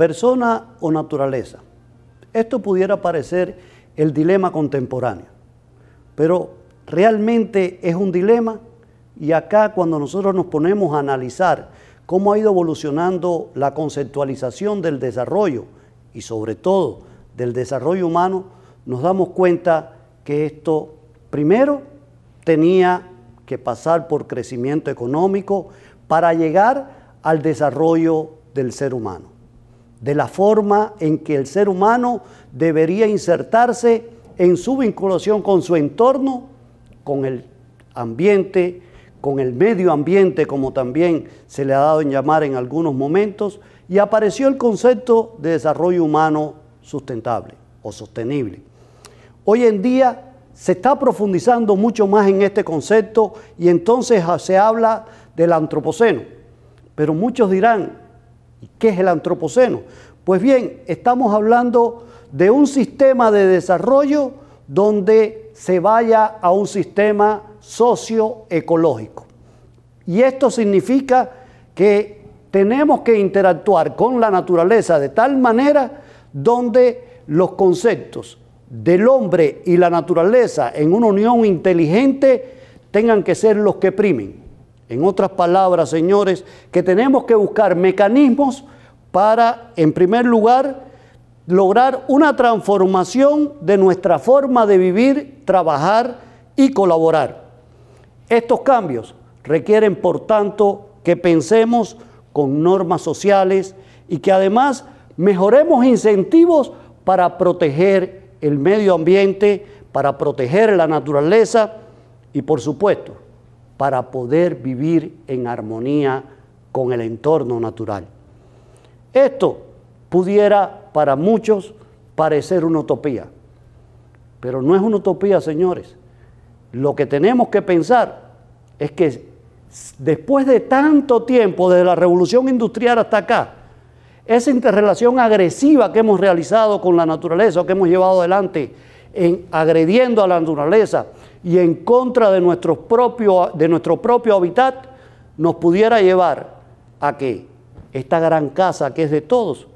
persona o naturaleza. Esto pudiera parecer el dilema contemporáneo, pero realmente es un dilema y acá cuando nosotros nos ponemos a analizar cómo ha ido evolucionando la conceptualización del desarrollo y sobre todo del desarrollo humano, nos damos cuenta que esto primero tenía que pasar por crecimiento económico para llegar al desarrollo del ser humano de la forma en que el ser humano debería insertarse en su vinculación con su entorno, con el ambiente, con el medio ambiente, como también se le ha dado en llamar en algunos momentos, y apareció el concepto de desarrollo humano sustentable o sostenible. Hoy en día se está profundizando mucho más en este concepto y entonces se habla del antropoceno, pero muchos dirán, ¿Y qué es el antropoceno? Pues bien, estamos hablando de un sistema de desarrollo donde se vaya a un sistema socioecológico. Y esto significa que tenemos que interactuar con la naturaleza de tal manera donde los conceptos del hombre y la naturaleza en una unión inteligente tengan que ser los que primen. En otras palabras, señores, que tenemos que buscar mecanismos para, en primer lugar, lograr una transformación de nuestra forma de vivir, trabajar y colaborar. Estos cambios requieren, por tanto, que pensemos con normas sociales y que además mejoremos incentivos para proteger el medio ambiente, para proteger la naturaleza y, por supuesto, para poder vivir en armonía con el entorno natural. Esto pudiera para muchos parecer una utopía, pero no es una utopía, señores. Lo que tenemos que pensar es que después de tanto tiempo, desde la revolución industrial hasta acá, esa interrelación agresiva que hemos realizado con la naturaleza, o que hemos llevado adelante agrediendo a la naturaleza, y en contra de nuestro propio, de nuestro propio hábitat nos pudiera llevar a que esta gran casa que es de todos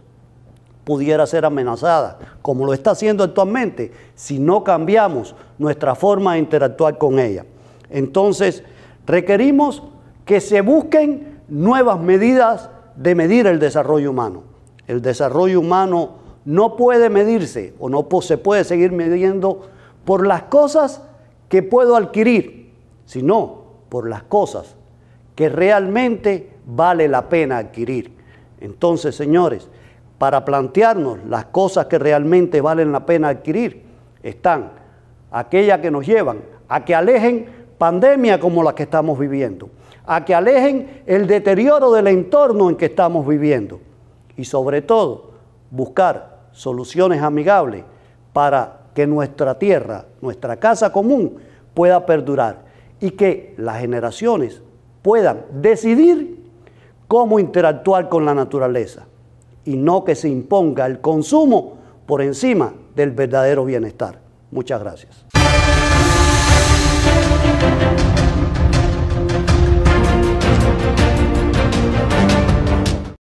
pudiera ser amenazada, como lo está haciendo actualmente, si no cambiamos nuestra forma de interactuar con ella. Entonces, requerimos que se busquen nuevas medidas de medir el desarrollo humano. El desarrollo humano no puede medirse o no se puede seguir midiendo por las cosas que puedo adquirir, sino por las cosas que realmente vale la pena adquirir. Entonces, señores, para plantearnos las cosas que realmente valen la pena adquirir, están aquellas que nos llevan a que alejen pandemia como la que estamos viviendo, a que alejen el deterioro del entorno en que estamos viviendo y sobre todo buscar soluciones amigables para que nuestra tierra, nuestra casa común, pueda perdurar y que las generaciones puedan decidir cómo interactuar con la naturaleza y no que se imponga el consumo por encima del verdadero bienestar. Muchas gracias.